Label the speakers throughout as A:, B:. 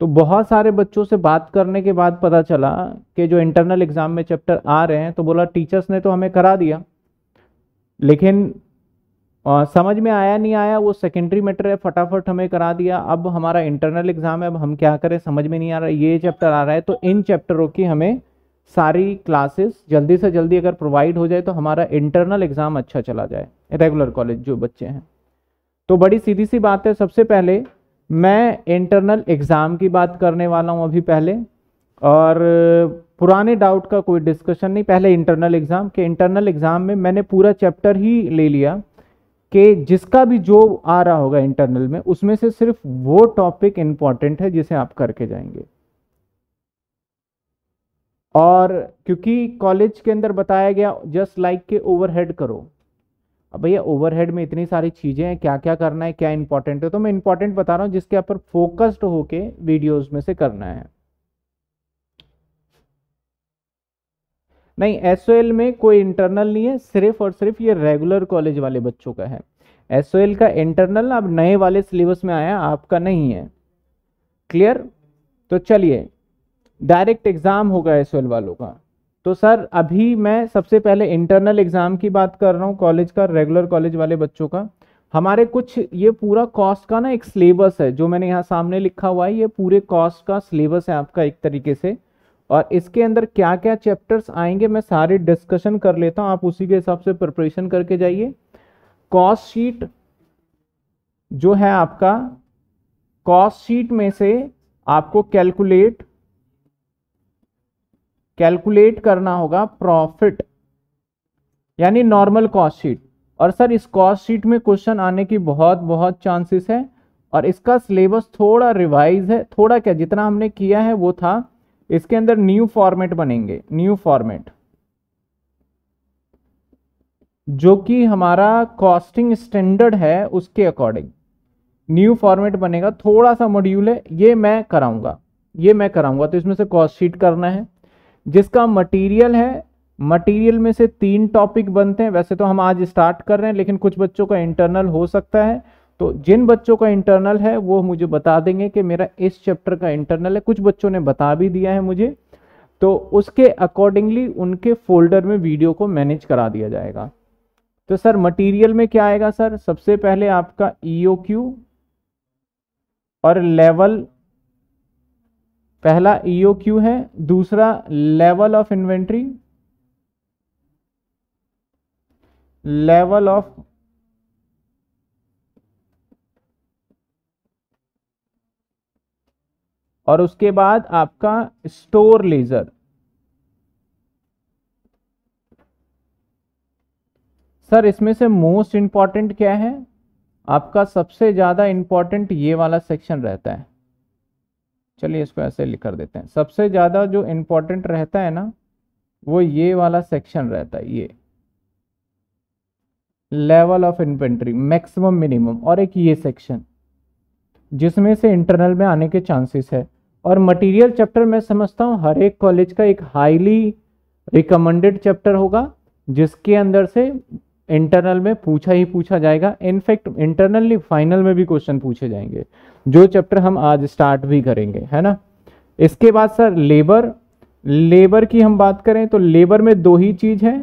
A: तो बहुत सारे बच्चों से बात करने के बाद पता चला कि जो इंटरनल एग्ज़ाम में चैप्टर आ रहे हैं तो बोला टीचर्स ने तो हमें करा दिया लेकिन आ, समझ में आया नहीं आया वो सेकेंडरी मैटर है फटाफट हमें करा दिया अब हमारा इंटरनल एग्ज़ाम है अब हम क्या करें समझ में नहीं आ रहा ये चैप्टर आ रहा है तो इन चैप्टरों की हमें सारी क्लासेस जल्दी से जल्दी अगर प्रोवाइड हो जाए तो हमारा इंटरनल एग्ज़ाम अच्छा चला जाए रेगुलर कॉलेज जो बच्चे हैं तो बड़ी सीधी सी बात है सबसे पहले मैं इंटरनल एग्ज़ाम की बात करने वाला हूँ अभी पहले और पुराने डाउट का कोई डिस्कशन नहीं पहले इंटरनल एग्ज़ाम के इंटरनल एग्ज़ाम में मैंने पूरा चैप्टर ही ले लिया कि जिसका भी जो आ रहा होगा इंटरनल में उसमें से सिर्फ वो टॉपिक इम्पॉर्टेंट है जिसे आप करके जाएंगे और क्योंकि कॉलेज के अंदर बताया गया जस्ट लाइक के ओवरहेड करो अब भैया ओवरहेड में इतनी सारी चीज़ें हैं क्या क्या करना है क्या इंपॉर्टेंट है तो मैं इंपॉर्टेंट बता रहा हूँ जिसके ऊपर फोकस्ड होके वीडियोस में से करना है नहीं एस में कोई इंटरनल नहीं है सिर्फ और सिर्फ ये रेगुलर कॉलेज वाले बच्चों का है एस का इंटरनल अब नए वाले सिलेबस में आया आपका नहीं है क्लियर तो चलिए डायरेक्ट एग्जाम होगा एस वालों का तो सर अभी मैं सबसे पहले इंटरनल एग्ज़ाम की बात कर रहा हूँ कॉलेज का रेगुलर कॉलेज वाले बच्चों का हमारे कुछ ये पूरा कॉस्ट का ना एक सिलेबस है जो मैंने यहाँ सामने लिखा हुआ है ये पूरे कॉस्ट का सिलेबस है आपका एक तरीके से और इसके अंदर क्या क्या चैप्टर्स आएंगे मैं सारे डिस्कशन कर लेता हूँ आप उसी के हिसाब से प्रिपरेशन करके जाइए कॉस्ट शीट जो है आपका कॉस्ट शीट में से आपको कैलकुलेट कैलकुलेट करना होगा प्रॉफिट यानी नॉर्मल कॉस्ट शीट और सर इस कॉस्ट शीट में क्वेश्चन आने की बहुत बहुत चांसेस है और इसका सिलेबस थोड़ा रिवाइज है थोड़ा क्या जितना हमने किया है वो था इसके अंदर न्यू फॉर्मेट बनेंगे न्यू फॉर्मेट जो कि हमारा कॉस्टिंग स्टैंडर्ड है उसके अकॉर्डिंग न्यू फॉर्मेट बनेगा थोड़ा सा मॉड्यूल है ये मैं कराऊंगा ये मैं कराऊंगा तो इसमें से कॉस्ट शीट करना है जिसका मटेरियल है मटेरियल में से तीन टॉपिक बनते हैं वैसे तो हम आज स्टार्ट कर रहे हैं लेकिन कुछ बच्चों का इंटरनल हो सकता है तो जिन बच्चों का इंटरनल है वो मुझे बता देंगे कि मेरा इस चैप्टर का इंटरनल है कुछ बच्चों ने बता भी दिया है मुझे तो उसके अकॉर्डिंगली उनके फोल्डर में वीडियो को मैनेज करा दिया जाएगा तो सर मटेरियल में क्या आएगा सर सबसे पहले आपका ई e और लेवल पहला क्यू e है दूसरा level of inventory level of और उसके बाद आपका स्टोर लेजर सर इसमें से मोस्ट इंपॉर्टेंट क्या है आपका सबसे ज़्यादा इंपॉर्टेंट ये वाला सेक्शन रहता है चलिए इसको ऐसे लिख कर देते हैं सबसे ज़्यादा जो इम्पोर्टेंट रहता है ना वो ये वाला सेक्शन रहता है ये level of inventory maximum minimum और एक ये सेक्शन जिसमें से इंटरनल में आने के चांसेस है और मटेरियल चैप्टर मैं समझता हूँ हर एक कॉलेज का एक हाईली रिकमेंडेड चैप्टर होगा जिसके अंदर से इंटरनल में पूछा ही पूछा जाएगा इनफैक्ट इंटरनली फाइनल में भी क्वेश्चन पूछे जाएंगे जो चैप्टर हम आज स्टार्ट भी करेंगे है ना इसके बाद सर लेबर लेबर की हम बात करें तो लेबर में दो ही चीज है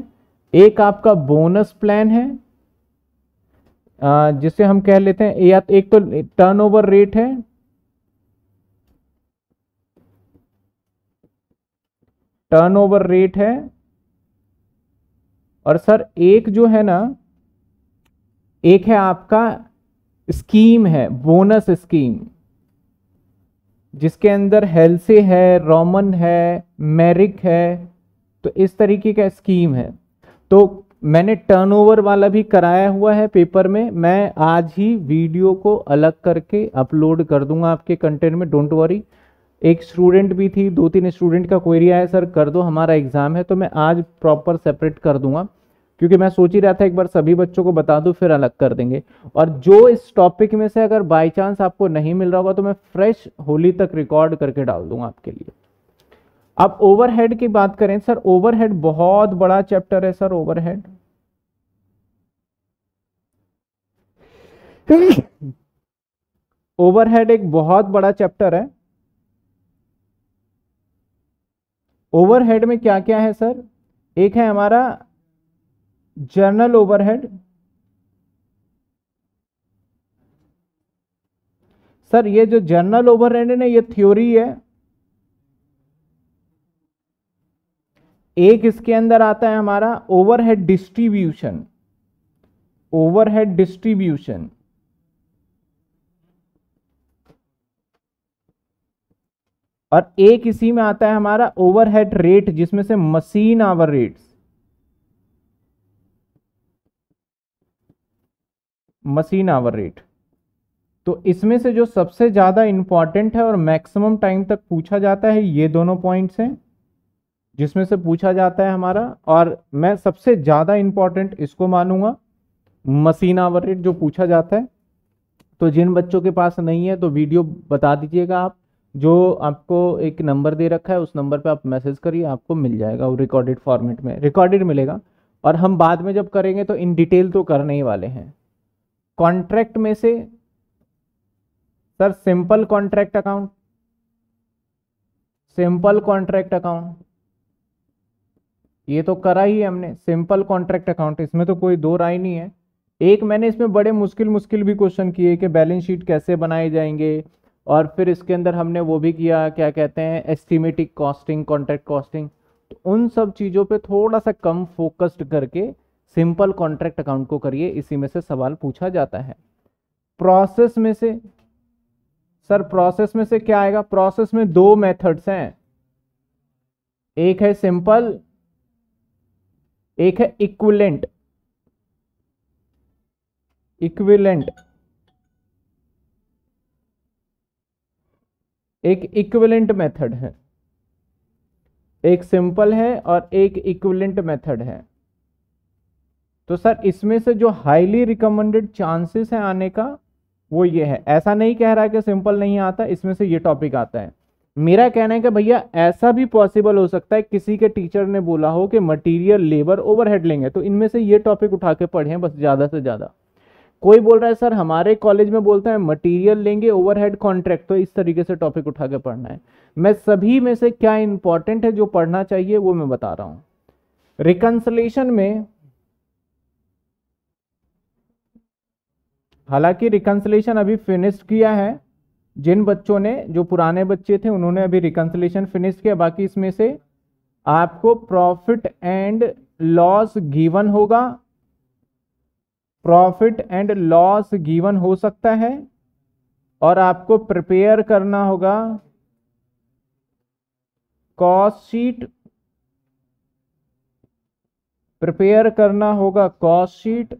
A: एक आपका बोनस प्लान है जिसे हम कह लेते हैं या तो एक तो टर्नओवर रेट है टर्नओवर रेट है और सर एक जो है ना एक है आपका स्कीम है बोनस स्कीम जिसके अंदर हेल्से है रोमन है मेरिक है तो इस तरीके का स्कीम है तो मैंने टर्नओवर वाला भी कराया हुआ है पेपर में मैं आज ही वीडियो को अलग करके अपलोड कर दूंगा आपके कंटेंट में डोंट वरी एक स्टूडेंट भी थी दो तीन स्टूडेंट का क्वेरी आया सर कर दो हमारा एग्ज़ाम है तो मैं आज प्रॉपर सेपरेट कर दूंगा क्योंकि मैं सोच ही रहा था एक बार सभी बच्चों को बता दूं फिर अलग कर देंगे और जो इस टॉपिक में से अगर बाई चांस आपको नहीं मिल रहा होगा तो मैं फ्रेश होली तक रिकॉर्ड करके डाल दूंगा आपके लिए अब ओवरहेड की बात करें सर ओवरहेड बहुत बड़ा चैप्टर है सर ओवरहेड ओवरहेड एक बहुत बड़ा चैप्टर है ओवरहेड में क्या क्या है सर एक है हमारा जर्नल ओवरहेड सर ये जो जर्नल ओवरहेड है ना ये थ्योरी है एक इसके अंदर आता है हमारा ओवरहेड डिस्ट्रीब्यूशन ओवरहेड डिस्ट्रीब्यूशन और एक इसी में आता है हमारा ओवरहेड रेट जिसमें से machine hour rates machine hour rate तो इसमें से जो सबसे ज़्यादा इंपॉर्टेंट है और मैक्सिमम टाइम तक पूछा जाता है ये दोनों पॉइंट्स हैं जिसमें से पूछा जाता है हमारा और मैं सबसे ज़्यादा इंपॉर्टेंट इसको मानूंगा मशीन आवर रेट जो पूछा जाता है तो जिन बच्चों के पास नहीं है तो वीडियो बता दीजिएगा आप जो आपको एक नंबर दे रखा है उस नंबर पे आप मैसेज करिए आपको मिल जाएगा वो रिकॉर्डेड फॉर्मेट में रिकॉर्डेड मिलेगा और हम बाद में जब करेंगे तो इन डिटेल तो करने ही वाले हैं कॉन्ट्रैक्ट में से sir simple contract account simple contract account ये तो करा ही हमने सिंपल कॉन्ट्रैक्ट अकाउंट इसमें तो कोई दो राय नहीं है एक मैंने इसमें बड़े मुश्किल मुश्किल भी क्वेश्चन किए कि बैलेंस शीट कैसे बनाए जाएंगे और फिर इसके अंदर हमने वो भी किया क्या कहते हैं एस्टिमेटिक कॉस्टिंग कॉन्ट्रैक्ट कॉस्टिंग तो उन सब चीज़ों पे थोड़ा सा कम फोकस्ड करके सिंपल कॉन्ट्रैक्ट अकाउंट को करिए इसी में से सवाल पूछा जाता है प्रोसेस में से सर प्रोसेस में से क्या आएगा प्रोसेस में दो मेथड्स हैं एक है सिंपल एक है इक्विलेंट इक्विलेंट एक इक्विवेलेंट मेथड है एक सिंपल है और एक इक्विवेलेंट मेथड है तो सर इसमें से जो हाईली रिकमेंडेड चांसेस है आने का वो ये है ऐसा नहीं कह रहा कि सिंपल नहीं आता इसमें से ये टॉपिक आता है मेरा कहना है कि भैया ऐसा भी पॉसिबल हो सकता है किसी के टीचर ने बोला हो कि मटेरियल लेबर ओवरहेड लेंगे तो इनमें से ये टॉपिक उठा के पढ़ें बस ज़्यादा से ज़्यादा कोई बोल रहा है सर हमारे कॉलेज में बोलते हैं मटेरियल लेंगे ओवरहेड कॉन्ट्रैक्ट तो इस तरीके से टॉपिक उठा के पढ़ना है मैं सभी में से क्या इंपॉर्टेंट है जो पढ़ना चाहिए वो मैं बता रहा हूं रिकंसलेशन में हालांकि रिकंसलेशन अभी फिनिश किया है जिन बच्चों ने जो पुराने बच्चे थे उन्होंने अभी रिकंसलेशन फिनिश किया बाकी इसमें से आपको प्रॉफिट एंड लॉस गिवन होगा प्रॉफिट एंड लॉस गिवन हो सकता है और आपको प्रिपेयर करना होगा कॉस्ट शीट प्रिपेयर करना होगा कॉस्ट शीट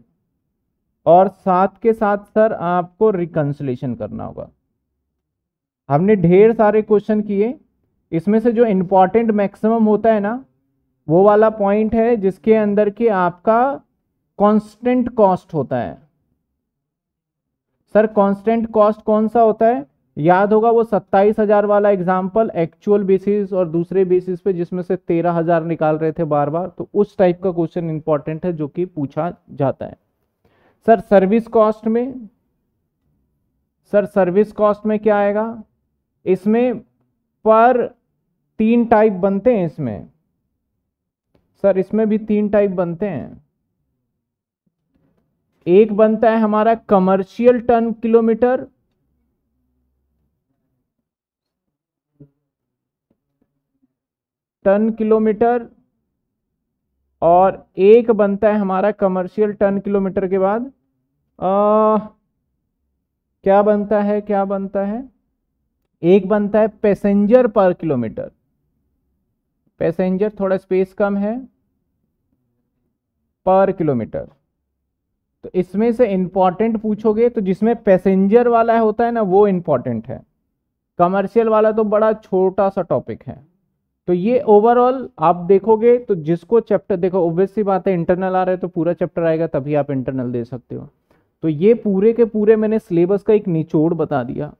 A: और साथ के साथ सर आपको रिकन्सलेशन करना होगा हमने ढेर सारे क्वेश्चन किए इसमें से जो इंपॉर्टेंट मैक्सिमम होता है ना वो वाला पॉइंट है जिसके अंदर के आपका कांस्टेंट कॉस्ट होता है सर कांस्टेंट कॉस्ट कौन सा होता है याद होगा वो सत्ताईस हजार वाला एग्जाम्पल एक्चुअल बेसिस और दूसरे बेसिस पे जिसमें से तेरह हजार निकाल रहे थे बार बार तो उस टाइप का क्वेश्चन इंपॉर्टेंट है जो कि पूछा जाता है सर सर्विस कॉस्ट में सर सर्विस कॉस्ट में क्या आएगा इसमें पर तीन टाइप बनते हैं इसमें सर इसमें भी तीन टाइप बनते हैं एक बनता है हमारा commercial ton kilometre ton kilometre और एक बनता है हमारा कमर्शियल टन किलोमीटर के बाद आ, क्या बनता है क्या बनता है एक बनता है पैसेंजर पर किलोमीटर पैसेंजर थोड़ा स्पेस कम है पर किलोमीटर तो इसमें से इंपॉर्टेंट पूछोगे तो जिसमें पैसेंजर वाला होता है ना वो इंपॉर्टेंट है कमर्शियल वाला तो बड़ा छोटा सा टॉपिक है तो ये ओवरऑल आप देखोगे तो जिसको चैप्टर देखो ओब्वियसली बात है इंटरनल आ रहा है तो पूरा चैप्टर आएगा तभी आप इंटरनल दे सकते हो तो ये पूरे के पूरे मैंने सिलेबस का एक निचोड़ बता दिया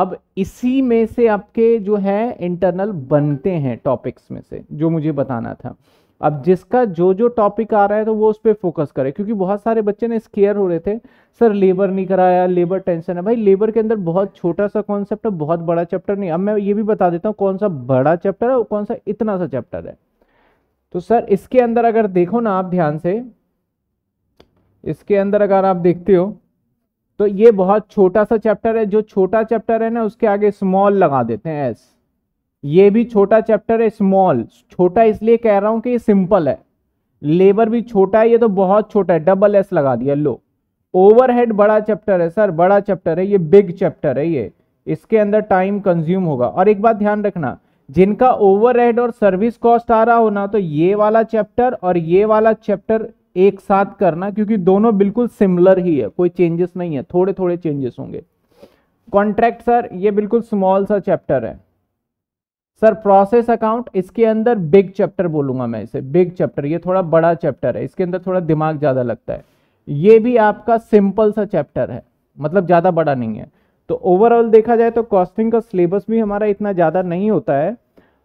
A: अब इसी में से आपके जो है इंटरनल बनते हैं टॉपिक्स में से जो मुझे बताना था अब जिसका जो जो टॉपिक आ रहा है तो वो उस पर फोकस करे क्योंकि बहुत सारे बच्चे ना स्केयर हो रहे थे सर लेबर नहीं कराया लेबर टेंशन है भाई लेबर के अंदर बहुत छोटा सा कॉन्सेप्ट है बहुत बड़ा चैप्टर नहीं अब मैं ये भी बता देता हूँ कौन सा बड़ा चैप्टर है और कौन सा इतना सा चैप्टर है तो सर इसके अंदर अगर देखो ना आप ध्यान से इसके अंदर अगर आप देखते हो तो ये बहुत छोटा सा चैप्टर है जो छोटा चैप्टर है ना उसके आगे स्मॉल लगा देते हैं एस ये भी छोटा चैप्टर है स्मॉल छोटा इसलिए कह रहा हूं कि ये सिंपल है लेबर भी छोटा है ये तो बहुत छोटा है डबल एस लगा दिया लो ओवरहेड बड़ा चैप्टर है सर बड़ा चैप्टर है ये बिग चैप्टर है ये इसके अंदर टाइम कंज्यूम होगा और एक बात ध्यान रखना जिनका ओवरहेड और सर्विस कॉस्ट आ रहा हो ना तो ये वाला चैप्टर और ये वाला चैप्टर एक साथ करना क्योंकि दोनों बिल्कुल सिमिलर ही है कोई चेंजेस नहीं है थोड़े थोड़े चेंजेस होंगे कॉन्ट्रैक्ट सर ये बिल्कुल स्मॉल सा चैप्टर है सर प्रोसेस अकाउंट इसके अंदर बिग चैप्टर बोलूंगा मैं इसे बिग चैप्टर ये थोड़ा बड़ा चैप्टर है इसके अंदर थोड़ा दिमाग ज़्यादा लगता है ये भी आपका सिंपल सा चैप्टर है मतलब ज़्यादा बड़ा नहीं है तो ओवरऑल देखा जाए तो कॉस्टिंग का सिलेबस भी हमारा इतना ज़्यादा नहीं होता है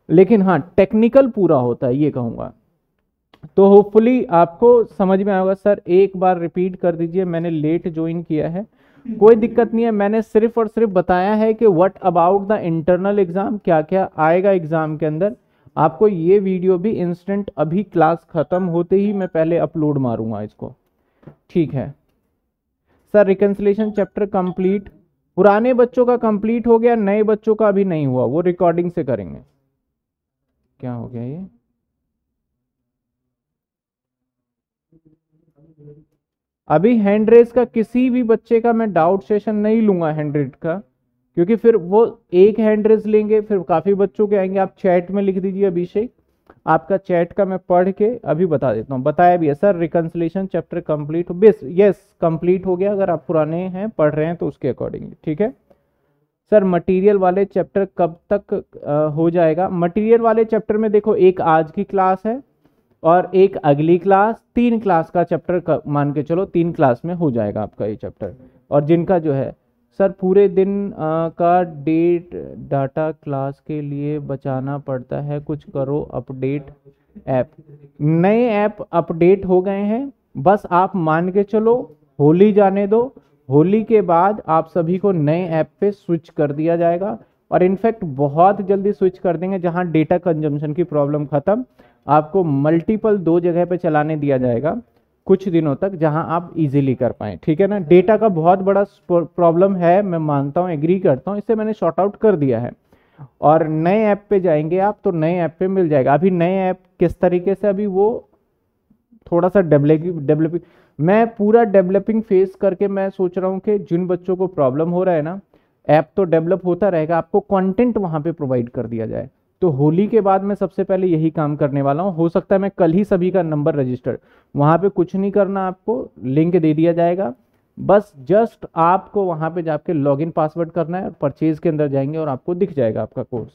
A: लेकिन हाँ टेक्निकल पूरा होता है ये कहूँगा तो होपफुली आपको समझ में आएगा सर एक बार रिपीट कर दीजिए मैंने लेट ज्वाइन किया है हम्म। कोई दिक्कत नहीं है मैंने सिर्फ और सिर्फ बताया है कि what about the internal exam क्या क्या आएगा एग्ज़ाम के अंदर आपको ये वीडियो भी इंस्टेंट अभी क्लास ख़त्म होते ही मैं पहले अपलोड मारूंगा इसको ठीक है सर रिकन्सलेशन चैप्टर कंप्लीट पुराने बच्चों का कंप्लीट हो गया नए बच्चों का अभी नहीं हुआ वो रिकॉर्डिंग से करेंगे क्या हो गया ये अभी हैंड रेस का किसी भी बच्चे का मैं डाउट सेशन नहीं लूंगा हैंड रेड का क्योंकि फिर वो एक हैंड रेस लेंगे फिर काफ़ी बच्चों के आएंगे आप चैट में लिख दीजिए अभिषेक आपका चैट का मैं पढ़ के अभी बता देता हूँ बताया भी है सर रिकन्सलेशन चैप्टर कंप्लीट हो बेस यस कंप्लीट हो गया अगर आप पुराने हैं पढ़ रहे हैं तो उसके अकॉर्डिंगली ठीक है सर मटेरियल वाले चैप्टर कब तक आ, हो जाएगा मटेरियल वाले चैप्टर में देखो एक आज की क्लास है और एक अगली क्लास तीन क्लास का चैप्टर मान के चलो तीन क्लास में हो जाएगा आपका ये चैप्टर और जिनका जो है सर पूरे दिन आ, का डेट डाटा क्लास के लिए बचाना पड़ता है कुछ करो अपडेट ऐप नए ऐप अपडेट हो गए हैं बस आप मान के चलो होली जाने दो होली के बाद आप सभी को नए ऐप पे स्विच कर दिया जाएगा और इनफैक्ट बहुत जल्दी स्विच कर देंगे जहाँ डेटा कंजम्पशन की प्रॉब्लम ख़त्म आपको मल्टीपल दो जगह पे चलाने दिया जाएगा कुछ दिनों तक जहां आप इजीली कर पाएँ ठीक है ना डेटा का बहुत बड़ा प्रॉब्लम है मैं मानता हूँ एग्री करता हूँ इसे मैंने शॉर्ट आउट कर दिया है और नए ऐप पे जाएंगे आप तो नए ऐप पे मिल जाएगा अभी नए ऐप किस तरीके से अभी वो थोड़ा सा डेवलपिंग डेवलपिंग मैं पूरा डेवलपिंग फेस करके मैं सोच रहा हूँ कि जिन बच्चों को प्रॉब्लम हो रहा है ना ऐप तो डेवलप होता रहेगा आपको कंटेंट वहाँ पे प्रोवाइड कर दिया जाए तो होली के बाद मैं सबसे पहले यही काम करने वाला हूँ हो सकता है मैं कल ही सभी का नंबर रजिस्टर वहाँ पे कुछ नहीं करना आपको लिंक दे दिया जाएगा बस जस्ट आपको वहाँ पे जाके लॉगिन पासवर्ड करना है और परचेज के अंदर जाएंगे और आपको दिख जाएगा आपका कोर्स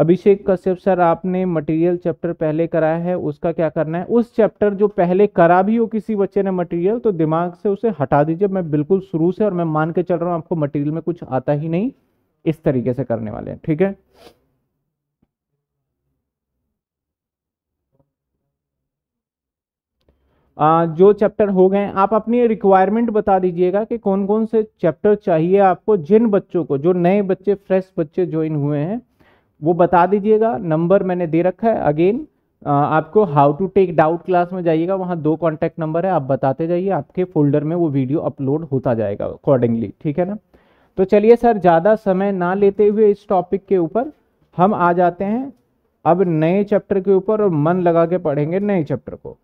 A: अभिषेक कश्यप सर आपने मटेरियल चैप्टर पहले कराया है उसका क्या करना है उस चैप्टर जो पहले करा भी हो किसी बच्चे ने मटेरियल तो दिमाग से उसे हटा दीजिए मैं बिल्कुल शुरू से और मैं मान के चल रहा हूँ आपको मटेरियल में कुछ आता ही नहीं इस तरीके से करने वाले हैं ठीक है आ, जो चैप्टर हो गए आप अपनी रिक्वायरमेंट बता दीजिएगा कि कौन कौन से चैप्टर चाहिए आपको जिन बच्चों को जो नए बच्चे फ्रेश बच्चे ज्वाइन हुए हैं वो बता दीजिएगा नंबर मैंने दे रखा है अगेन आपको how to take doubt class में जाइएगा वहाँ दो कॉन्टैक्ट नंबर है आप बताते जाइए आपके फोल्डर में वो वीडियो अपलोड होता जाएगा अकॉर्डिंगली ठीक है ना तो चलिए सर ज़्यादा समय ना लेते हुए इस टॉपिक के ऊपर हम आ जाते हैं अब नए चैप्टर के ऊपर और मन लगा के पढ़ेंगे नए चैप्टर को